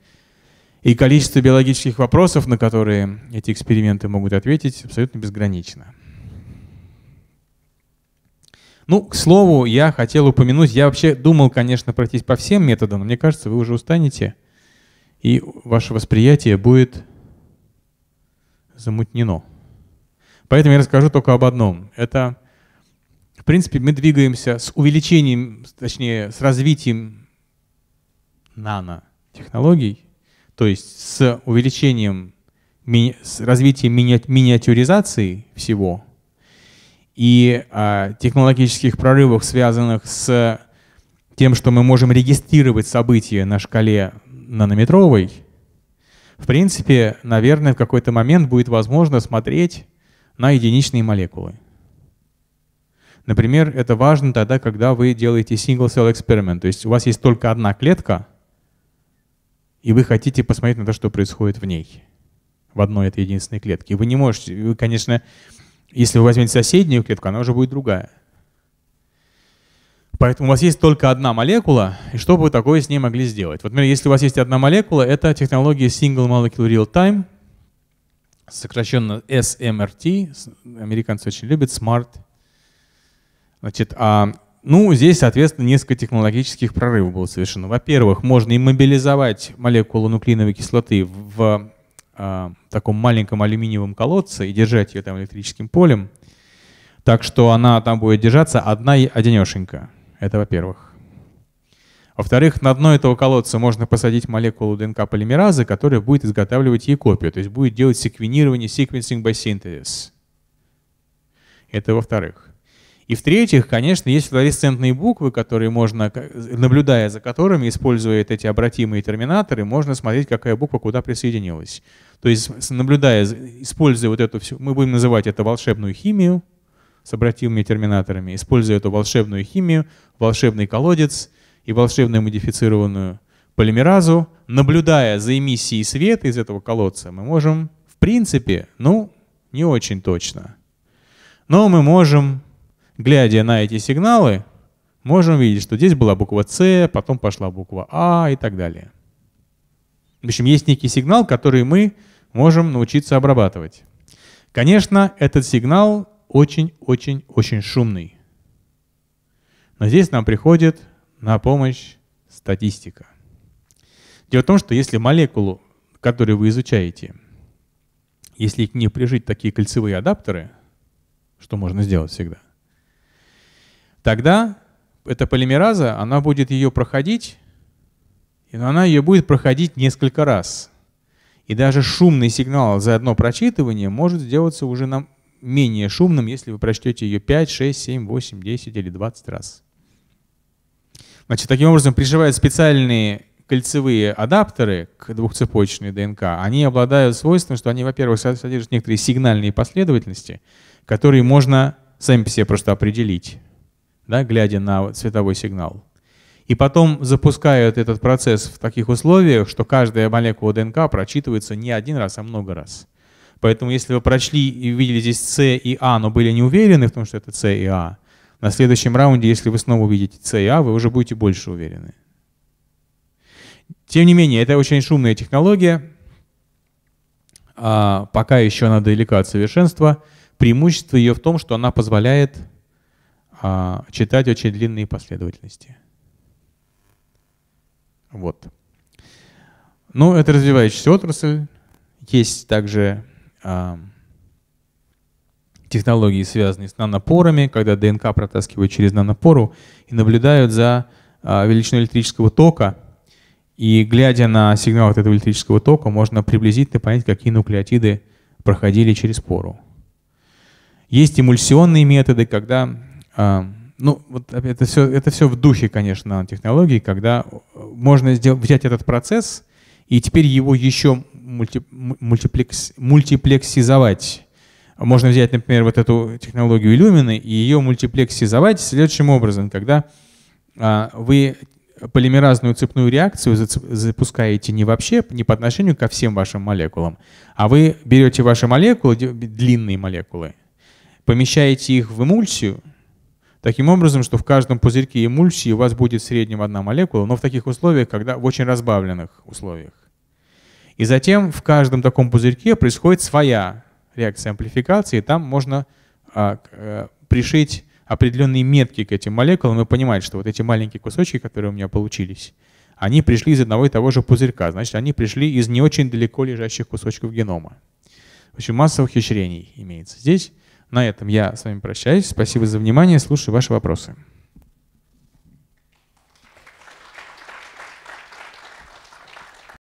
и количество биологических вопросов, на которые эти эксперименты могут ответить, абсолютно безгранично. Ну, к слову, я хотел упомянуть, я вообще думал, конечно, пройтись по всем методам, но мне кажется, вы уже устанете, и ваше восприятие будет замутнено. Поэтому я расскажу только об одном. Это, в принципе, мы двигаемся с увеличением, точнее, с развитием нанотехнологий, то есть с увеличением, с развитием мини, миниатюризации всего и э, технологических прорывов, связанных с тем, что мы можем регистрировать события на шкале нанометровой – в принципе, наверное, в какой-то момент будет возможно смотреть на единичные молекулы. Например, это важно тогда, когда вы делаете single cell experiment, то есть у вас есть только одна клетка, и вы хотите посмотреть на то, что происходит в ней, в одной этой единственной клетке. вы не можете, вы, конечно, если вы возьмете соседнюю клетку, она уже будет другая. Поэтому у вас есть только одна молекула, и что бы вы такое с ней могли сделать? Вот, например, если у вас есть одна молекула, это технология Single Molecule Real Time, сокращенно SMRT, американцы очень любят, SMART. Значит, а, ну, здесь, соответственно, несколько технологических прорывов было совершено. Во-первых, можно иммобилизовать молекулу нуклеиновой кислоты в а, таком маленьком алюминиевом колодце и держать ее там электрическим полем, так что она там будет держаться одна и одинешенька. Это во-первых. Во-вторых, на дно этого колодца можно посадить молекулу ДНК полимеразы, которая будет изготавливать ей копию, то есть будет делать секвенирование, sequencing by synthesis. Это во-вторых. И в-третьих, конечно, есть флуоресцентные буквы, которые можно, наблюдая за которыми, используя эти обратимые терминаторы, можно смотреть, какая буква куда присоединилась. То есть, наблюдая, используя вот эту всю, мы будем называть это волшебную химию, с обратимыми терминаторами, используя эту волшебную химию, волшебный колодец и волшебную модифицированную полимеразу, наблюдая за эмиссией света из этого колодца, мы можем, в принципе, ну, не очень точно. Но мы можем, глядя на эти сигналы, можем видеть, что здесь была буква С, потом пошла буква А и так далее. В общем, есть некий сигнал, который мы можем научиться обрабатывать. Конечно, этот сигнал очень-очень-очень шумный. Но здесь нам приходит на помощь статистика. Дело в том, что если молекулу, которую вы изучаете, если к ней прижить такие кольцевые адаптеры, что можно сделать всегда, тогда эта полимераза, она будет ее проходить, и она ее будет проходить несколько раз. И даже шумный сигнал за одно прочитывание может сделаться уже нам менее шумным, если вы прочтете ее 5, 6, 7, 8, 10 или 20 раз. Значит, таким образом приживают специальные кольцевые адаптеры к двухцепочечной ДНК. Они обладают свойством, что они, во-первых, содержат некоторые сигнальные последовательности, которые можно сами по себе просто определить, да, глядя на цветовой сигнал. И потом запускают этот процесс в таких условиях, что каждая молекула ДНК прочитывается не один раз, а много раз. Поэтому если вы прочли и видели здесь С и А, но были не уверены в том, что это С и А, на следующем раунде, если вы снова увидите С и А, вы уже будете больше уверены. Тем не менее, это очень шумная технология. А пока еще она далека от совершенства. Преимущество ее в том, что она позволяет а, читать очень длинные последовательности. Вот. Ну, это развивающаяся отрасль. Есть также технологии, связанные с нанопорами, когда ДНК протаскивают через нанопору и наблюдают за а, величиной электрического тока. И глядя на сигнал от этого электрического тока, можно приблизительно понять, какие нуклеотиды проходили через пору. Есть эмульсионные методы, когда, а, ну, вот это все, это все в духе, конечно, технологий, когда э, можно сделать, взять этот процесс, и теперь его еще мульти, мультиплекс, мультиплексизовать. Можно взять, например, вот эту технологию Illumina и ее мультиплексизовать следующим образом. Когда а, вы полимеразную цепную реакцию запускаете не вообще, не по отношению ко всем вашим молекулам, а вы берете ваши молекулы, длинные молекулы, помещаете их в эмульсию, таким образом, что в каждом пузырьке эмульсии у вас будет в среднем одна молекула, но в таких условиях, когда в очень разбавленных условиях. И затем в каждом таком пузырьке происходит своя реакция амплификации, и там можно а, а, пришить определенные метки к этим молекулам и понимать, что вот эти маленькие кусочки, которые у меня получились, они пришли из одного и того же пузырька, значит, они пришли из не очень далеко лежащих кусочков генома. В общем, масса ухищрений имеется здесь. На этом я с вами прощаюсь. Спасибо за внимание. Слушаю ваши вопросы.